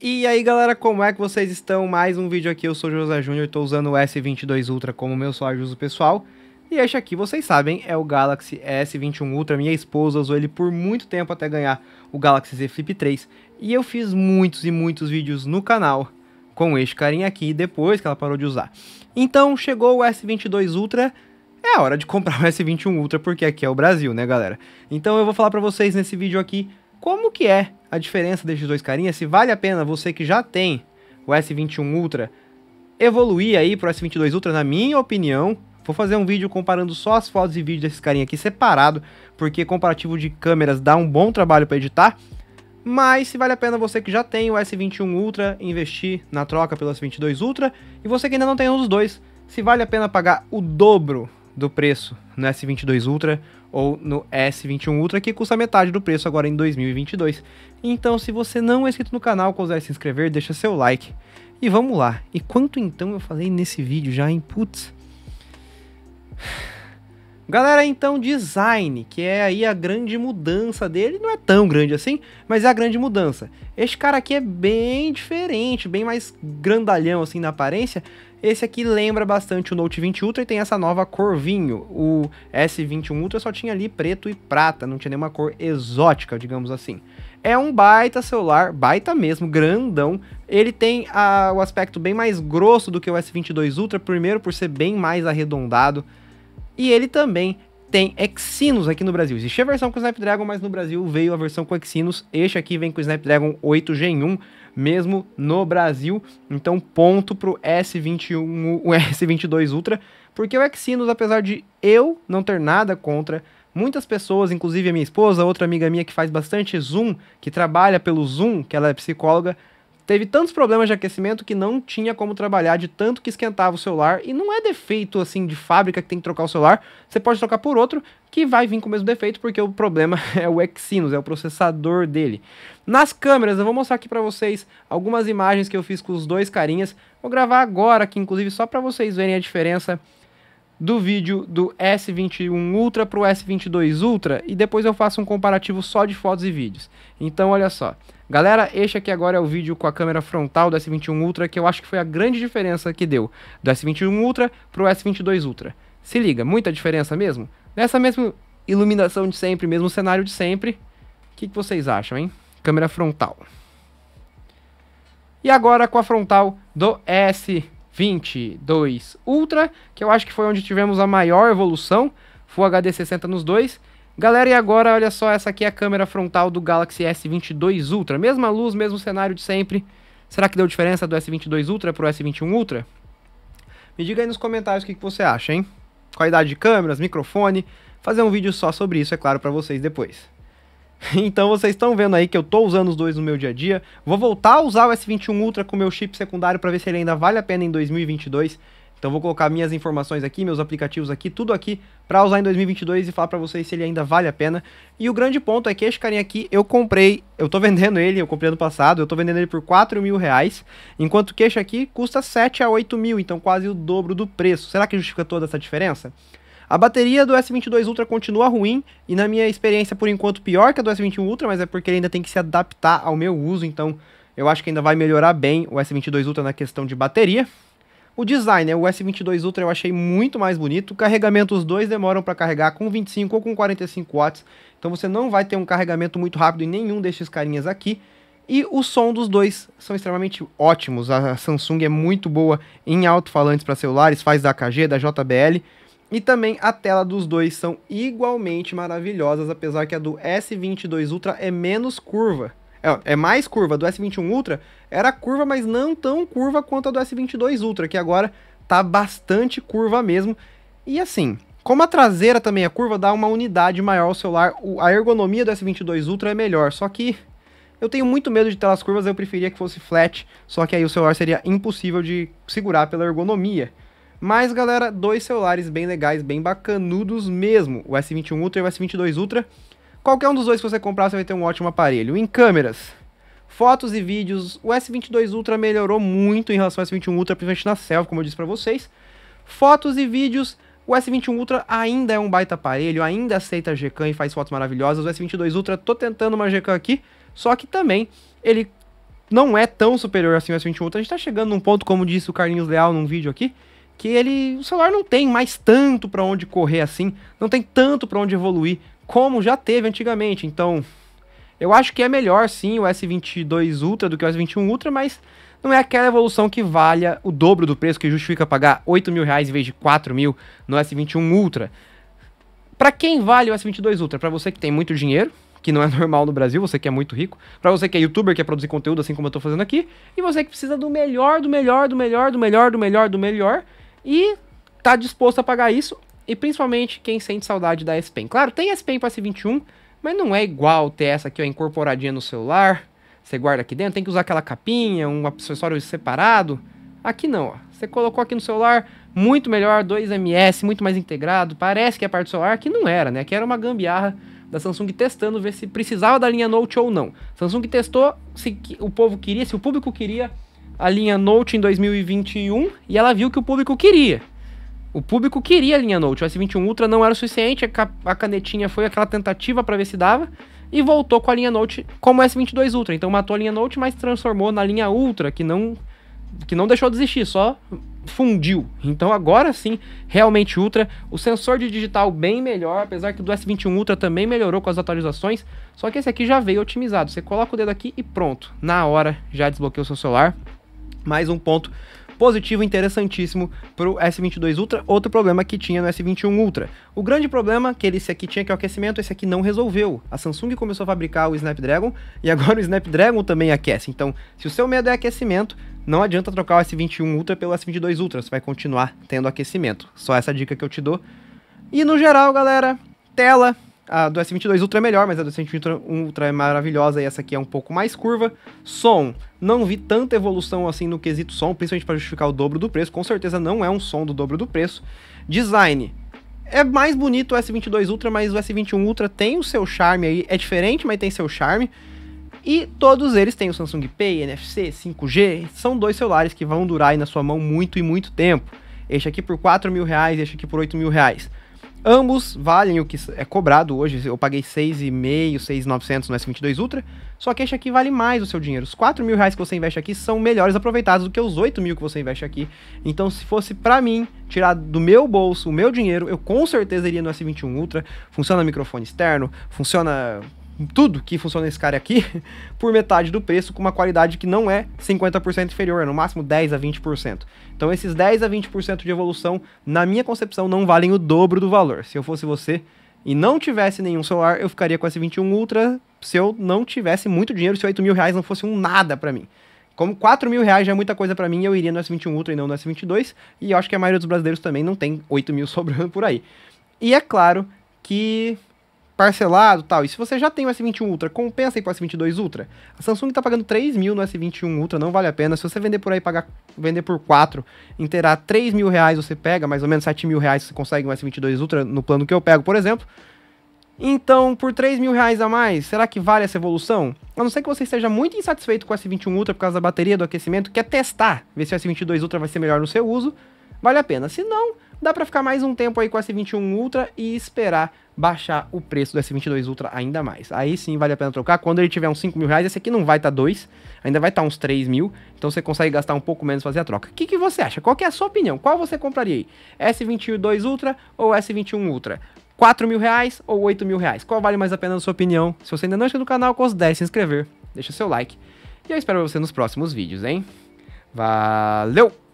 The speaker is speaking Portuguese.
E aí galera, como é que vocês estão? Mais um vídeo aqui, eu sou José Júnior, estou usando o S22 Ultra como meu só uso pessoal. E este aqui, vocês sabem, é o Galaxy S21 Ultra, minha esposa usou ele por muito tempo até ganhar o Galaxy Z Flip 3. E eu fiz muitos e muitos vídeos no canal com este carinha aqui, depois que ela parou de usar. Então chegou o S22 Ultra, é hora de comprar o S21 Ultra, porque aqui é o Brasil, né galera? Então eu vou falar para vocês nesse vídeo aqui como que é a diferença desses dois carinhas, se vale a pena você que já tem o S21 Ultra evoluir aí pro S22 Ultra, na minha opinião, Vou fazer um vídeo comparando só as fotos e vídeos desses carinhas aqui separado, porque comparativo de câmeras dá um bom trabalho para editar. Mas se vale a pena você que já tem o S21 Ultra investir na troca pelo S22 Ultra e você que ainda não tem um dos dois, se vale a pena pagar o dobro do preço no S22 Ultra ou no S21 Ultra, que custa metade do preço agora em 2022. Então, se você não é inscrito no canal, quiser se inscrever, deixa seu like. E vamos lá. E quanto então eu falei nesse vídeo já, em Putz... Galera, então design, que é aí a grande mudança dele, não é tão grande assim, mas é a grande mudança. Este cara aqui é bem diferente, bem mais grandalhão assim na aparência. Esse aqui lembra bastante o Note 20 Ultra e tem essa nova cor vinho. O S21 Ultra só tinha ali preto e prata, não tinha nenhuma cor exótica, digamos assim. É um baita celular, baita mesmo, grandão. Ele tem a, o aspecto bem mais grosso do que o S22 Ultra, primeiro por ser bem mais arredondado. E ele também tem Exynos aqui no Brasil. Existe a versão com Snapdragon, mas no Brasil veio a versão com Exynos. Este aqui vem com Snapdragon 8 Gen 1, mesmo no Brasil. Então, ponto pro S21, o S22 Ultra, porque o Exynos, apesar de eu não ter nada contra, muitas pessoas, inclusive a minha esposa, outra amiga minha que faz bastante Zoom, que trabalha pelo Zoom, que ela é psicóloga, Teve tantos problemas de aquecimento que não tinha como trabalhar de tanto que esquentava o celular. E não é defeito assim de fábrica que tem que trocar o celular. Você pode trocar por outro que vai vir com o mesmo defeito, porque o problema é o Exynos, é o processador dele. Nas câmeras, eu vou mostrar aqui para vocês algumas imagens que eu fiz com os dois carinhas. Vou gravar agora aqui, inclusive, só para vocês verem a diferença do vídeo do S21 Ultra pro S22 Ultra e depois eu faço um comparativo só de fotos e vídeos. Então, olha só. Galera, este aqui agora é o vídeo com a câmera frontal do S21 Ultra, que eu acho que foi a grande diferença que deu do S21 Ultra pro S22 Ultra. Se liga, muita diferença mesmo? Nessa mesma iluminação de sempre, mesmo cenário de sempre, o que, que vocês acham, hein? Câmera frontal. E agora com a frontal do S22 Ultra, que eu acho que foi onde tivemos a maior evolução, Full HD 60 nos dois, Galera, e agora olha só, essa aqui é a câmera frontal do Galaxy S22 Ultra. Mesma luz, mesmo cenário de sempre. Será que deu diferença do S22 Ultra pro S21 Ultra? Me diga aí nos comentários o que, que você acha, hein? Qualidade de câmeras, microfone. Fazer um vídeo só sobre isso, é claro, para vocês depois. Então vocês estão vendo aí que eu tô usando os dois no meu dia a dia. Vou voltar a usar o S21 Ultra com meu chip secundário para ver se ele ainda vale a pena em 2022. Então vou colocar minhas informações aqui, meus aplicativos aqui, tudo aqui para usar em 2022 e falar para vocês se ele ainda vale a pena. E o grande ponto é que este carinha aqui eu comprei, eu tô vendendo ele, eu comprei ano passado, eu tô vendendo ele por 4 mil reais, enquanto que esse aqui custa 7 a 8 mil, então quase o dobro do preço. Será que justifica toda essa diferença? A bateria do S22 Ultra continua ruim e na minha experiência por enquanto pior que a do S21 Ultra, mas é porque ele ainda tem que se adaptar ao meu uso, então eu acho que ainda vai melhorar bem o S22 Ultra na questão de bateria. O design, né? o S22 Ultra eu achei muito mais bonito. O carregamento, os dois demoram para carregar com 25 ou com 45 watts. Então você não vai ter um carregamento muito rápido em nenhum destes carinhas aqui. E o som dos dois são extremamente ótimos. A Samsung é muito boa em alto-falantes para celulares, faz da AKG, da JBL. E também a tela dos dois são igualmente maravilhosas, apesar que a do S22 Ultra é menos curva. É, é mais curva. Do S21 Ultra era curva, mas não tão curva quanto a do S22 Ultra, que agora tá bastante curva mesmo. E assim, como a traseira também é curva, dá uma unidade maior ao celular. A ergonomia do S22 Ultra é melhor, só que eu tenho muito medo de telas curvas, eu preferia que fosse flat, só que aí o celular seria impossível de segurar pela ergonomia. Mas galera, dois celulares bem legais, bem bacanudos mesmo, o S21 Ultra e o S22 Ultra. Qualquer um dos dois que você comprar, você vai ter um ótimo aparelho. Em câmeras, fotos e vídeos, o S22 Ultra melhorou muito em relação ao S21 Ultra, principalmente na selfie, como eu disse para vocês. Fotos e vídeos, o S21 Ultra ainda é um baita aparelho, ainda aceita Gcam e faz fotos maravilhosas. O S22 Ultra, tô tentando uma Gcam aqui, só que também ele não é tão superior assim ao S21 Ultra. A gente tá chegando num ponto, como disse o Carlinhos Leal num vídeo aqui, que ele, o celular não tem mais tanto para onde correr assim, não tem tanto para onde evoluir como já teve antigamente. Então, eu acho que é melhor sim o S22 Ultra do que o S21 Ultra, mas não é aquela evolução que valha o dobro do preço que justifica pagar 8 mil reais em vez de 4 mil no S21 Ultra. Para quem vale o S22 Ultra? Para você que tem muito dinheiro, que não é normal no Brasil, você que é muito rico, para você que é youtuber, que quer produzir conteúdo assim como eu tô fazendo aqui, e você que precisa do melhor, do melhor, do melhor, do melhor, do melhor, do melhor, e tá disposto a pagar isso, e principalmente quem sente saudade da S-Pen. Claro, tem S-Pen para S21, mas não é igual ter essa aqui ó, incorporadinha no celular, você guarda aqui dentro, tem que usar aquela capinha, um acessório separado. Aqui não, ó. Você colocou aqui no celular, muito melhor, 2ms, muito mais integrado, parece que é parte do celular, que não era, né? Que era uma gambiarra da Samsung testando ver se precisava da linha Note ou não. Samsung testou se o povo queria, se o público queria a linha Note em 2021 e ela viu que o público queria. O público queria a linha Note, o S21 Ultra não era o suficiente, a canetinha foi aquela tentativa para ver se dava, e voltou com a linha Note como o S22 Ultra. Então matou a linha Note, mas transformou na linha Ultra, que não que não deixou de existir, só fundiu. Então agora sim, realmente Ultra, o sensor de digital bem melhor, apesar que o do S21 Ultra também melhorou com as atualizações, só que esse aqui já veio otimizado. Você coloca o dedo aqui e pronto, na hora já desbloqueou o seu celular. Mais um ponto positivo interessantíssimo para o S22 Ultra, outro problema que tinha no S21 Ultra. O grande problema que esse aqui tinha que é o aquecimento, esse aqui não resolveu. A Samsung começou a fabricar o Snapdragon e agora o Snapdragon também aquece. Então, se o seu medo é aquecimento, não adianta trocar o S21 Ultra pelo S22 Ultra, você vai continuar tendo aquecimento. Só essa dica que eu te dou. E no geral, galera, tela a do S22 Ultra é melhor, mas a do S22 Ultra é maravilhosa e essa aqui é um pouco mais curva. Som, não vi tanta evolução assim no quesito som, principalmente para justificar o dobro do preço. Com certeza não é um som do dobro do preço. Design, é mais bonito o S22 Ultra, mas o S21 Ultra tem o seu charme aí. É diferente, mas tem seu charme. E todos eles têm o Samsung Pay, NFC, 5G. São dois celulares que vão durar aí na sua mão muito e muito tempo. Este aqui por 4 mil reais, este aqui por 8 mil reais. Ambos valem o que é cobrado hoje. Eu paguei 6,5, 6,900 no S22 Ultra. Só que este aqui vale mais o seu dinheiro. Os 4 mil reais que você investe aqui são melhores aproveitados do que os 8 mil que você investe aqui. Então, se fosse para mim tirar do meu bolso o meu dinheiro, eu com certeza iria no S21 Ultra. Funciona microfone externo, funciona tudo que funciona nesse cara aqui por metade do preço, com uma qualidade que não é 50% inferior, é no máximo 10 a 20%. Então esses 10 a 20% de evolução, na minha concepção, não valem o dobro do valor. Se eu fosse você e não tivesse nenhum celular, eu ficaria com esse 21 Ultra se eu não tivesse muito dinheiro, se 8 mil reais não fosse um nada para mim. Como 4 mil reais já é muita coisa para mim, eu iria no S21 Ultra e não no S22, e eu acho que a maioria dos brasileiros também não tem 8 mil sobrando por aí. E é claro que parcelado tal. E se você já tem o S21 Ultra, compensa ir para o S22 Ultra. A Samsung está pagando 3 mil no S21 Ultra, não vale a pena. Se você vender por aí, pagar, vender por 4, inteirar 3 mil reais, você pega mais ou menos 7 mil reais, você consegue um S22 Ultra no plano que eu pego, por exemplo. Então, por 3 mil reais a mais, será que vale essa evolução? A não ser que você esteja muito insatisfeito com o S21 Ultra por causa da bateria, do aquecimento, quer testar, ver se o S22 Ultra vai ser melhor no seu uso, vale a pena. Se não, dá para ficar mais um tempo aí com o S21 Ultra e esperar baixar o preço do S22 Ultra ainda mais. Aí sim vale a pena trocar. Quando ele tiver uns 5 mil reais, esse aqui não vai estar tá 2, ainda vai estar tá uns 3 mil. Então você consegue gastar um pouco menos fazer a troca. O que, que você acha? Qual é a sua opinião? Qual você compraria aí? S22 Ultra ou S21 Ultra? 4 mil reais ou 8 mil reais? Qual vale mais a pena na sua opinião? Se você ainda não é inscrito no canal, considere se inscrever, deixa seu like. E eu espero você nos próximos vídeos, hein? Valeu!